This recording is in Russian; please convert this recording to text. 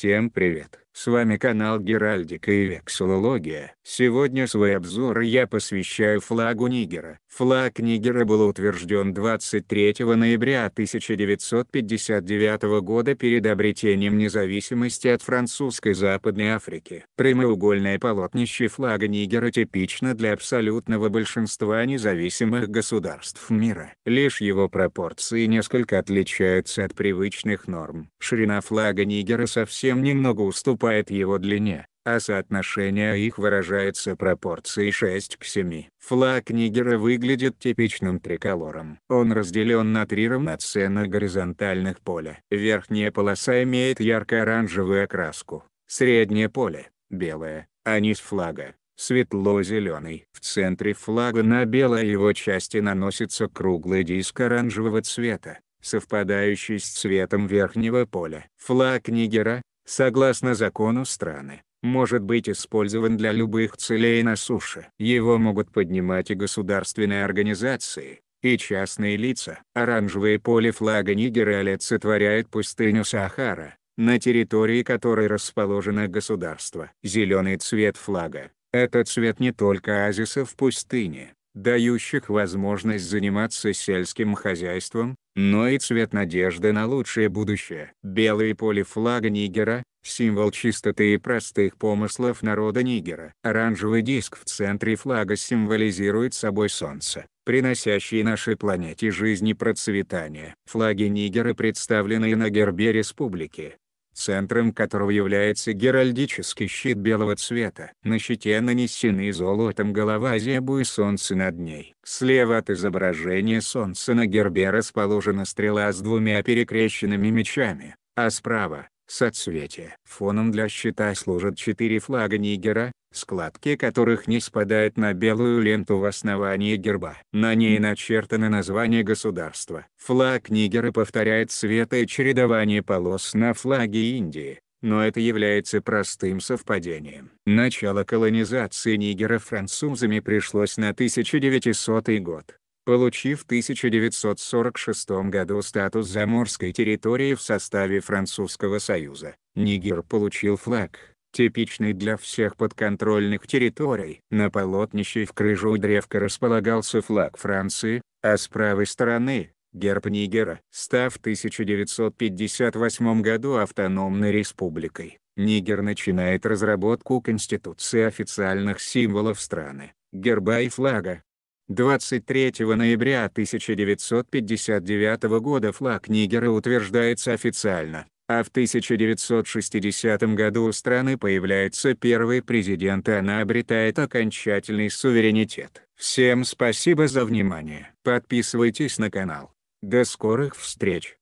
Всем привет! С вами канал Геральдика и Вексилология. Сегодня свой обзор я посвящаю флагу Нигера. Флаг Нигера был утвержден 23 ноября 1959 года перед обретением независимости от французской Западной Африки. Прямоугольное полотнище флага Нигера типично для абсолютного большинства независимых государств мира. Лишь его пропорции несколько отличаются от привычных норм. Ширина флага Нигера совсем немного уступает уступает его длине, а соотношение их выражается пропорцией 6 к 7. Флаг Нигера выглядит типичным триколором. Он разделен на три равноценно горизонтальных поля. Верхняя полоса имеет ярко-оранжевую окраску, среднее поле – белое, а низ флага – светло-зеленый. В центре флага на белой его части наносится круглый диск оранжевого цвета, совпадающий с цветом верхнего поля. Флаг Нигера согласно закону страны, может быть использован для любых целей на суше. Его могут поднимать и государственные организации, и частные лица. Оранжевое поле флага Нигера олицетворяет пустыню Сахара, на территории которой расположено государство. Зеленый цвет флага – это цвет не только оазиса в пустыне, дающих возможность заниматься сельским хозяйством, но и цвет надежды на лучшее будущее. Белое поле флага Нигера – символ чистоты и простых помыслов народа Нигера. Оранжевый диск в центре флага символизирует собой солнце, приносящее нашей планете жизнь и процветание. Флаги Нигера представлены на гербе республики центром которого является геральдический щит белого цвета. На щите нанесены золотом голова зебу и солнце над ней. Слева от изображения солнца на гербе расположена стрела с двумя перекрещенными мечами, а справа соцветия. Фоном для щита служат четыре флага Нигера, складки которых не спадают на белую ленту в основании герба. На ней начертано название государства. Флаг Нигера повторяет светое чередование полос на флаге Индии, но это является простым совпадением. Начало колонизации Нигера французами пришлось на 1900 год получив в 1946 году статус заморской территории в составе Французского Союза. Нигер получил флаг, типичный для всех подконтрольных территорий. На полотнище в крыжу древка располагался флаг Франции, а с правой стороны — герб Нигера. Став в 1958 году автономной республикой, Нигер начинает разработку конституции официальных символов страны, герба и флага. 23 ноября 1959 года флаг Нигера утверждается официально, а в 1960 году у страны появляется первый президент и она обретает окончательный суверенитет. Всем спасибо за внимание. Подписывайтесь на канал. До скорых встреч!